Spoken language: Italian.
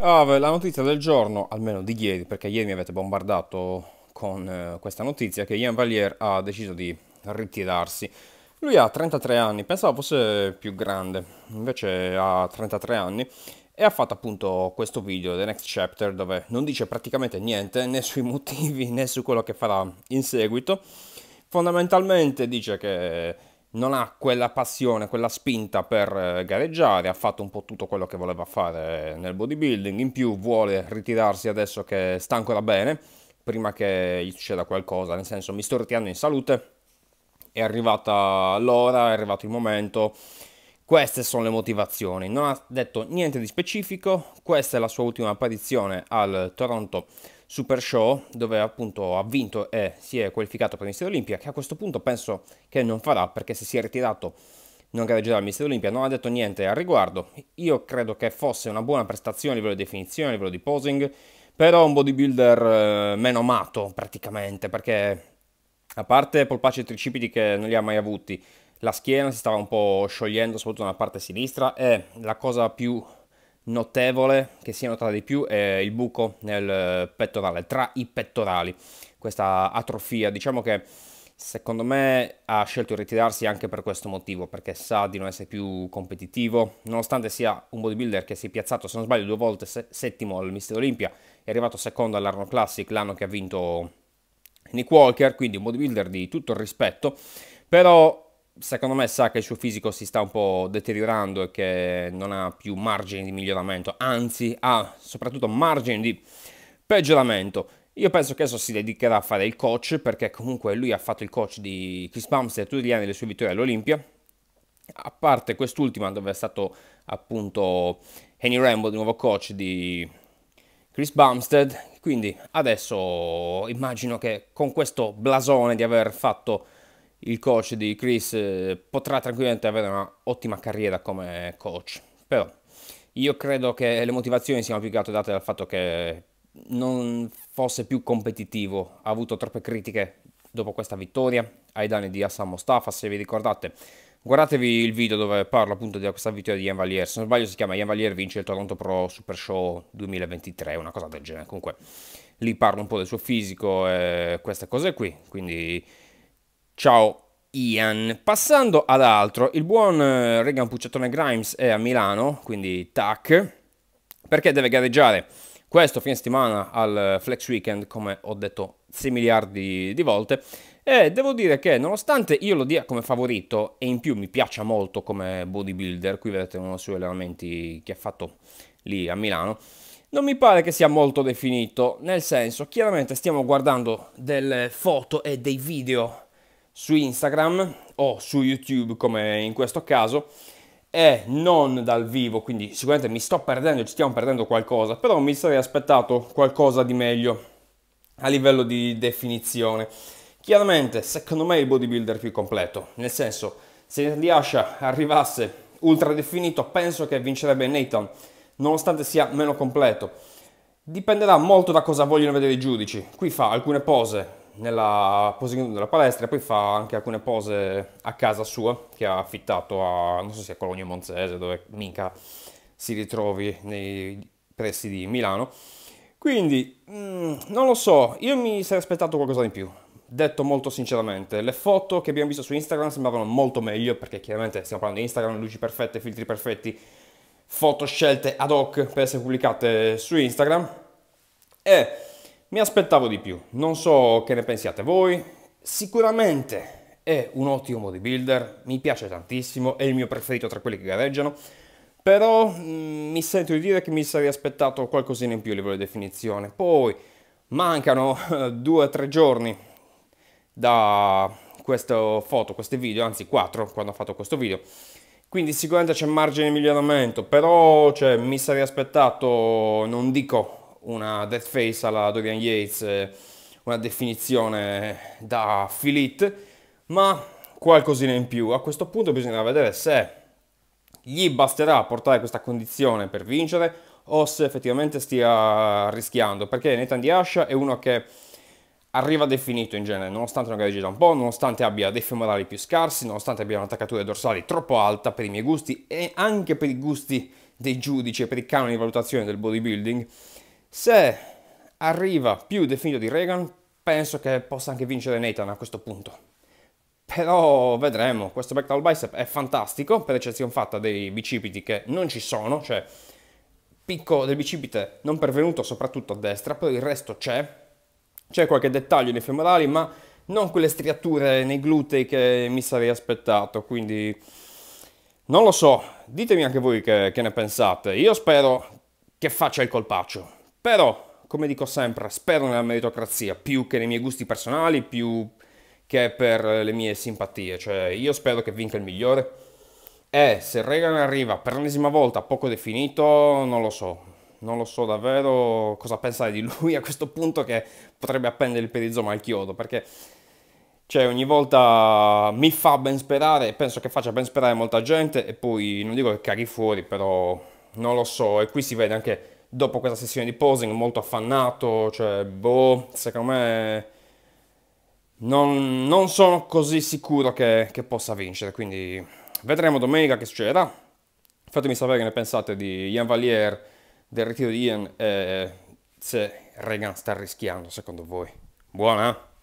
Ah, la notizia del giorno, almeno di ieri, perché ieri mi avete bombardato con eh, questa notizia, che Ian Valier ha deciso di ritirarsi. Lui ha 33 anni, pensavo fosse più grande, invece ha 33 anni e ha fatto appunto questo video, The Next Chapter, dove non dice praticamente niente né sui motivi né su quello che farà in seguito. Fondamentalmente dice che non ha quella passione, quella spinta per eh, gareggiare, ha fatto un po' tutto quello che voleva fare nel bodybuilding, in più vuole ritirarsi adesso che sta ancora bene, prima che gli succeda qualcosa, nel senso mi sto ritirando in salute, è arrivata l'ora, è arrivato il momento, queste sono le motivazioni, non ha detto niente di specifico, questa è la sua ultima apparizione al Toronto Super Show dove appunto ha vinto e si è qualificato per il Mister Olimpia che a questo punto penso che non farà perché se si è ritirato non gareggerà al Mister Olimpia, non ha detto niente al riguardo. Io credo che fosse una buona prestazione a livello di definizione, a livello di posing, però un bodybuilder eh, meno amato praticamente perché a parte polpacci e tricipiti che non li ha mai avuti, la schiena si stava un po' sciogliendo soprattutto nella parte sinistra e la cosa più notevole che si è notata di più è il buco nel eh, pettorale, tra i pettorali, questa atrofia. Diciamo che secondo me ha scelto di ritirarsi anche per questo motivo, perché sa di non essere più competitivo, nonostante sia un bodybuilder che si è piazzato, se non sbaglio, due volte se settimo al Mister Olimpia, è arrivato secondo all'Arno Classic, l'anno che ha vinto Nick Walker, quindi un bodybuilder di tutto il rispetto, però secondo me sa che il suo fisico si sta un po' deteriorando e che non ha più margini di miglioramento, anzi ha soprattutto margini di peggioramento. Io penso che adesso si dedicherà a fare il coach perché comunque lui ha fatto il coach di Chris Bumstead tutti gli anni delle sue vittorie all'Olimpia, a parte quest'ultima dove è stato appunto Henry Rambo, il nuovo coach di Chris Bumstead, quindi adesso immagino che con questo blasone di aver fatto il coach di Chris eh, potrà tranquillamente avere un'ottima carriera come coach. Però io credo che le motivazioni siano più che altro date dal fatto che non fosse più competitivo, ha avuto troppe critiche dopo questa vittoria ai danni di Hassan Mostafa, se vi ricordate. Guardatevi il video dove parlo appunto di questa vittoria di Ian Valier, se non sbaglio si chiama Ian Valier vince il Toronto Pro Super Show 2023, una cosa del genere. Comunque lì parlo un po' del suo fisico e queste cose qui, quindi Ciao Ian. Passando ad altro, il buon eh, Regan Pucciatone Grimes è a Milano, quindi tac, perché deve gareggiare questo fine settimana al eh, Flex Weekend, come ho detto 6 miliardi di volte. E devo dire che nonostante io lo dia come favorito e in più mi piaccia molto come bodybuilder, qui vedete uno dei suoi allenamenti che ha fatto lì a Milano, non mi pare che sia molto definito, nel senso, chiaramente stiamo guardando delle foto e dei video su Instagram o su YouTube come in questo caso e non dal vivo, quindi sicuramente mi sto perdendo, ci stiamo perdendo qualcosa, però mi sarei aspettato qualcosa di meglio a livello di definizione. Chiaramente, secondo me, il bodybuilder più completo, nel senso, se Nathan Asha arrivasse ultra definito, penso che vincerebbe Nathan, nonostante sia meno completo. Dipenderà molto da cosa vogliono vedere i giudici. Qui fa alcune pose nella posing palestra e poi fa anche alcune pose a casa sua che ha affittato a, non so se a Colonia Monzese, dove mica si ritrovi nei pressi di Milano. Quindi, mh, mm, non lo so, io mi sarei aspettato qualcosa di più. Detto molto sinceramente, le foto che abbiamo visto su Instagram sembravano molto meglio perché chiaramente stiamo parlando di Instagram, luci perfette, filtri perfetti, foto scelte ad hoc per essere pubblicate su Instagram. E mi aspettavo di più, non so che ne pensiate voi, sicuramente è un ottimo bodybuilder, mi piace tantissimo, è il mio preferito tra quelli che gareggiano, però mh, mm, mi sento di dire che mi sarei aspettato qualcosina in più a livello di definizione. Poi mancano eh, due o tre giorni da queste foto, questi video, anzi quattro quando ho fatto questo video, quindi sicuramente c'è margine di miglioramento, però cioè, mi sarei aspettato, non dico una death face alla Dorian Yates, eh, una definizione da Filit, ma qualcosina in più. A questo punto bisogna vedere se gli basterà portare questa condizione per vincere o se effettivamente stia rischiando, perché Nathan Diascia è uno che arriva definito in genere, nonostante non gareggi da un po', nonostante abbia dei femorali più scarsi, nonostante abbia un'attaccatura dorsale troppo alta per i miei gusti e anche per i gusti dei giudici e per i canoni di valutazione del bodybuilding, se arriva più definito di Reagan, penso che possa anche vincere Nathan a questo punto. Però vedremo, questo backdown bicep è fantastico, per eccezione fatta dei bicipiti che non ci sono, cioè picco del bicipite non pervenuto soprattutto a destra, però il resto c'è. C'è qualche dettaglio nei femorali, ma non quelle striature nei glutei che mi sarei aspettato, quindi non lo so, ditemi anche voi che, che ne pensate. Io spero che faccia il colpaccio. Però, come dico sempre, spero nella meritocrazia più che nei miei gusti personali, più che per le mie simpatie. Cioè, io spero che vinca il migliore. E se Reagan arriva per l'ennesima volta poco definito, non lo so. Non lo so davvero cosa pensare di lui a questo punto che potrebbe appendere il perizoma al chiodo, perché cioè ogni volta mi fa ben sperare e penso che faccia ben sperare molta gente e poi non dico che caghi fuori, però non lo so. E qui si vede anche dopo questa sessione di posing molto affannato, cioè, boh, secondo me non, non sono così sicuro che, che, possa vincere, quindi vedremo domenica che succederà. Fatemi sapere che ne pensate di Ian Valier, del ritiro di Ian e se Reagan sta rischiando secondo voi. Buona!